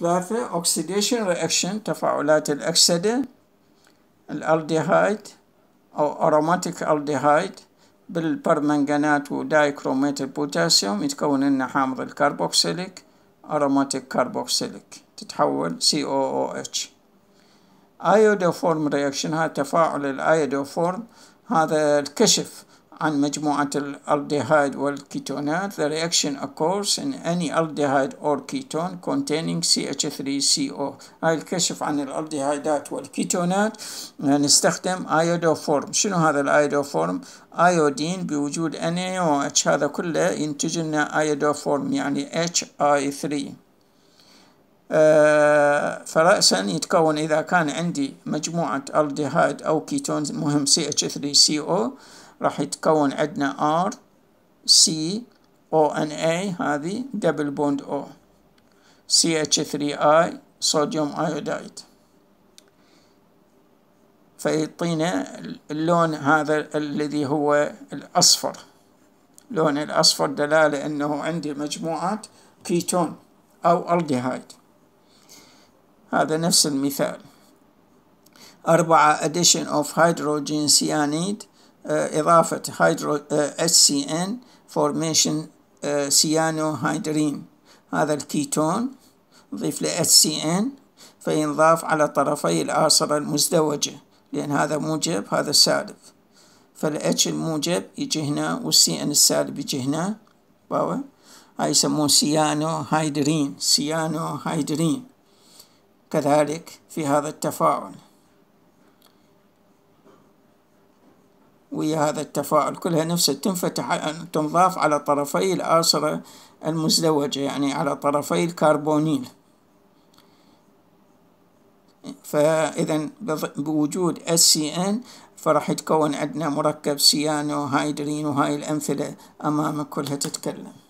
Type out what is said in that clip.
ثلاثة oxidation reaction تفاعلات الأكسدة الألديهايد أو أروماتيك aldehyde بالبرمنجانات ودايكروميت البوتاسيوم يتكون لنا حامض الكربوكسيليك أروماتيك carboxylic تتحول COOH ايودوفورم رياكشن هذا تفاعل الايودوفورم هذا الكشف عن مجموعة الألdehyde والكيتونات the reaction occurs in any aldehyde or ketone containing CH3CO هاي الكشف عن الألدهايدات والكيتونات نستخدم ايودوفورم شنو هذا الايودوفورم ايودين بوجود NaOH هذا كله ينتج لنا ايودوفورم يعني HI3 آه، فرأسا يتكون إذا كان عندي مجموعة ألدهايد أو كيتون مهم CH3CO راح يتكون عندنا R C O N A هذه دبل بوند O CH3I صوديوم ايودايد فيعطينا اللون هذا الذي هو الأصفر لون الأصفر دلالة أنه عندي مجموعة كيتون أو ألديهايد هذا نفس المثال أربعة addition of hydrogen cyanide آه، إضافة هيدرو HCN فورميشن سيانو هيدرين هذا الكيتون نضيف له HCN فينضاف على طرفي الآصرة المزدوجة لأن هذا موجب هذا سالب فالاتش الموجب يجي هنا والسي ان السالب يجي هنا باوة هاي يسموه سيانو هايدرين سيانو هايدرين كذلك في هذا التفاعل ويا هذا التفاعل كلها نفسها تنفتح تنضاف على طرفي الآصرة المزدوجة يعني على طرفي الكربونيل فإذا بوجود SCN فراح يتكون عندنا مركب سيانو هايدرين وهاي الأمثلة أمامك كلها تتكلم